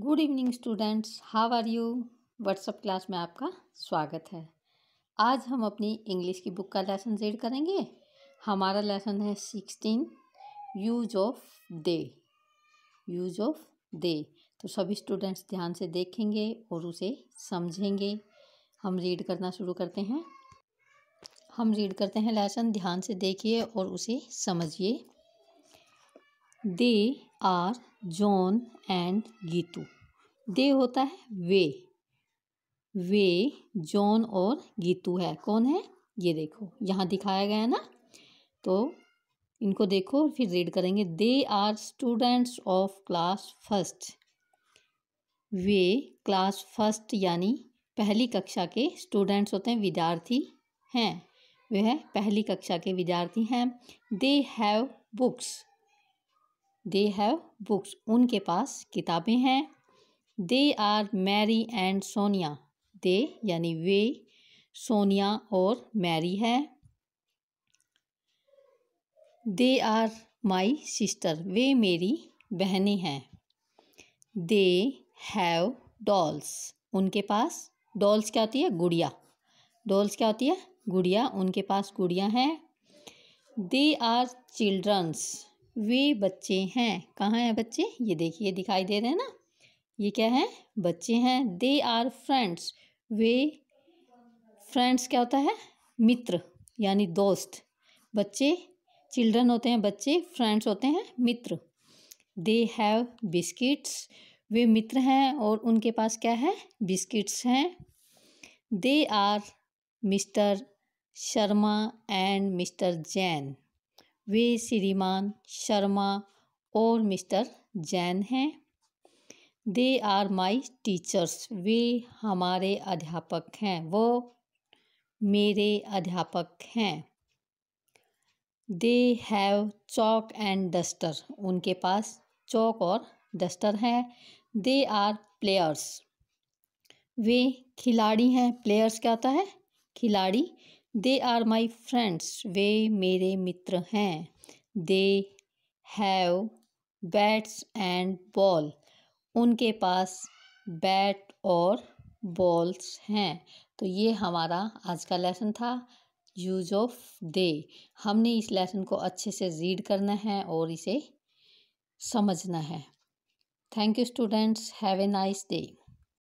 good evening students how are you what's up class में आपका स्वागत है आज हम अपनी इंग्लिश की बुक का लेसन रीड करेंगे हमारा लेसन है sixteen use of they use of they तो सभी स्टूडेंट्स ध्यान से देखेंगे और उसे समझेंगे हम रीड करना शुरू करते हैं हम रीड करते हैं लेसन ध्यान से देखिए और उसे समझिए they are John and Geetu they होता है वे वे जॉन और गीतू है कौन है ये देखो यहाँ दिखाया गया है ना तो इनको देखो फिर रीड करेंगे they are students of class first वे क्लास फर्स्ट यानी पहली कक्षा के स्टूडेंट्स होते हैं विद्यार्थी हैं वे है पहली कक्षा के विद्यार्थी हैं they have books they have books उनके पास किताबें हैं they are Mary and Sonia they यानी वे सोनिया और मैरी है दे आर माई सिस्टर वे मेरी बहनें हैं दे हैव डॉल्स उनके पास डॉल्स क्या होती है गुड़िया डॉल्स क्या होती है गुड़िया उनके पास गुड़िया हैं दे आर चिल्ड्रंस वे बच्चे हैं कहाँ हैं बच्चे ये देखिए दिखाई दे रहे हैं ना ये क्या है बच्चे हैं दे आर फ्रेंड्स वे फ्रेंड्स क्या होता है मित्र यानी दोस्त बच्चे चिल्ड्रन होते हैं बच्चे फ्रेंड्स होते हैं मित्र दे हैव बिस्किट्स वे मित्र हैं और उनके पास क्या है बिस्किट्स हैं they are mister Sharma and mister Jain वे श्रीमान शर्मा और मिस्टर जैन हैं दे आर माई टीचर्स वे हमारे अध्यापक हैं वो मेरे अध्यापक हैं they have chalk and duster उनके पास चॉक और डस्टर है दे आर प्लेयर्स वे खिलाड़ी हैं प्लेयर्स क्या होता है खिलाड़ी दे आर माई फ्रेंड्स वे मेरे मित्र हैं they have bats and ball उनके पास बैट और बॉल्स हैं तो ये हमारा आज का लेसन था यूज ऑफ दे हमने इस लेसन को अच्छे से रीड करना है और इसे समझना है thank you students have a nice day